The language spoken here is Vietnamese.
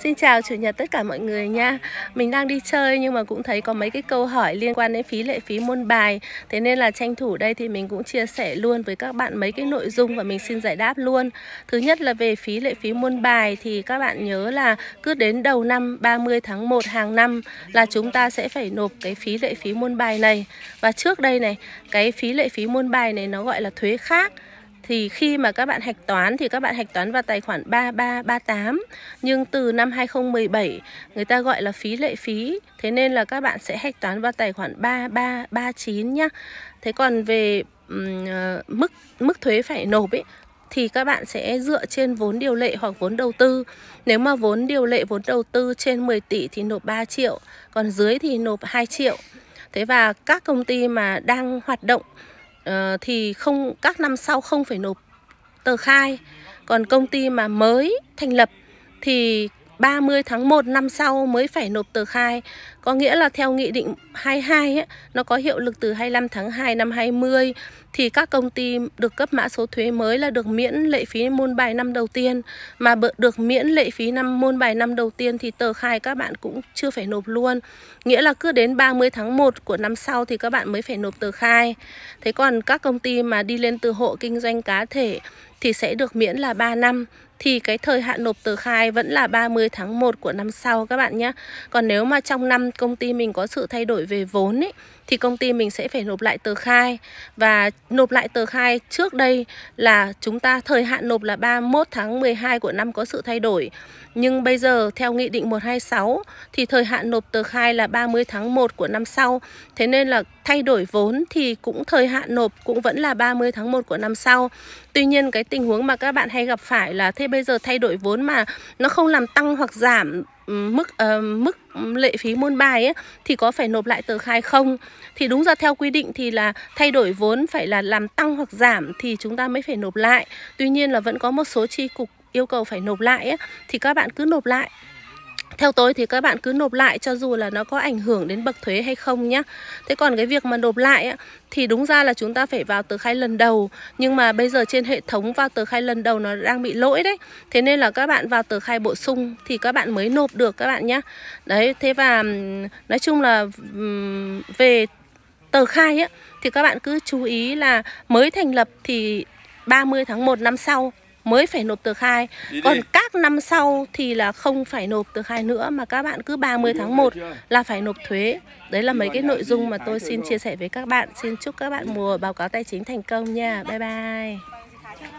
Xin chào chủ nhật tất cả mọi người nha Mình đang đi chơi nhưng mà cũng thấy có mấy cái câu hỏi liên quan đến phí lệ phí môn bài Thế nên là tranh thủ đây thì mình cũng chia sẻ luôn với các bạn mấy cái nội dung và mình xin giải đáp luôn Thứ nhất là về phí lệ phí môn bài thì các bạn nhớ là cứ đến đầu năm 30 tháng 1 hàng năm là chúng ta sẽ phải nộp cái phí lệ phí môn bài này Và trước đây này, cái phí lệ phí môn bài này nó gọi là thuế khác thì khi mà các bạn hạch toán thì các bạn hạch toán vào tài khoản 3338 nhưng từ năm 2017 người ta gọi là phí lệ phí thế nên là các bạn sẽ hạch toán vào tài khoản 3339 nhá. Thế còn về um, mức mức thuế phải nộp ấy thì các bạn sẽ dựa trên vốn điều lệ hoặc vốn đầu tư. Nếu mà vốn điều lệ vốn đầu tư trên 10 tỷ thì nộp 3 triệu, còn dưới thì nộp 2 triệu. Thế và các công ty mà đang hoạt động Ờ, thì không các năm sau không phải nộp tờ khai còn công ty mà mới thành lập thì 30 tháng 1 năm sau mới phải nộp tờ khai Có nghĩa là theo nghị định 22 ấy, Nó có hiệu lực từ 25 tháng 2 năm 20 Thì các công ty được cấp mã số thuế mới là được miễn lệ phí môn bài năm đầu tiên Mà được miễn lệ phí năm môn bài năm đầu tiên Thì tờ khai các bạn cũng chưa phải nộp luôn Nghĩa là cứ đến 30 tháng 1 của năm sau Thì các bạn mới phải nộp tờ khai Thế còn các công ty mà đi lên từ hộ kinh doanh cá thể Thì sẽ được miễn là 3 năm thì cái thời hạn nộp tờ khai vẫn là 30 tháng 1 của năm sau các bạn nhé. Còn nếu mà trong năm công ty mình có sự thay đổi về vốn ấy thì công ty mình sẽ phải nộp lại tờ khai và nộp lại tờ khai trước đây là chúng ta thời hạn nộp là 31 tháng 12 của năm có sự thay đổi nhưng bây giờ theo nghị định 126 thì thời hạn nộp tờ khai là 30 tháng 1 của năm sau thế nên là thay đổi vốn thì cũng thời hạn nộp cũng vẫn là 30 tháng 1 của năm sau tuy nhiên cái tình huống mà các bạn hay gặp phải là thế bây giờ thay đổi vốn mà nó không làm tăng hoặc giảm mức uh, mức lệ phí môn bài ấy, thì có phải nộp lại tờ khai không thì đúng ra theo quy định thì là thay đổi vốn phải là làm tăng hoặc giảm thì chúng ta mới phải nộp lại tuy nhiên là vẫn có một số chi cục yêu cầu phải nộp lại ấy, thì các bạn cứ nộp lại theo tôi thì các bạn cứ nộp lại cho dù là nó có ảnh hưởng đến bậc thuế hay không nhá. Thế còn cái việc mà nộp lại á, thì đúng ra là chúng ta phải vào tờ khai lần đầu. Nhưng mà bây giờ trên hệ thống vào tờ khai lần đầu nó đang bị lỗi đấy. Thế nên là các bạn vào tờ khai bổ sung thì các bạn mới nộp được các bạn nhá. Đấy, thế và nói chung là về tờ khai á, thì các bạn cứ chú ý là mới thành lập thì 30 tháng 1 năm sau mới phải nộp tờ khai Còn các năm sau thì là không phải nộp tờ khai nữa Mà các bạn cứ 30 tháng 1 là phải nộp thuế Đấy là mấy cái nội dung mà tôi xin chia sẻ với các bạn Xin chúc các bạn mùa báo cáo tài chính thành công nha Bye bye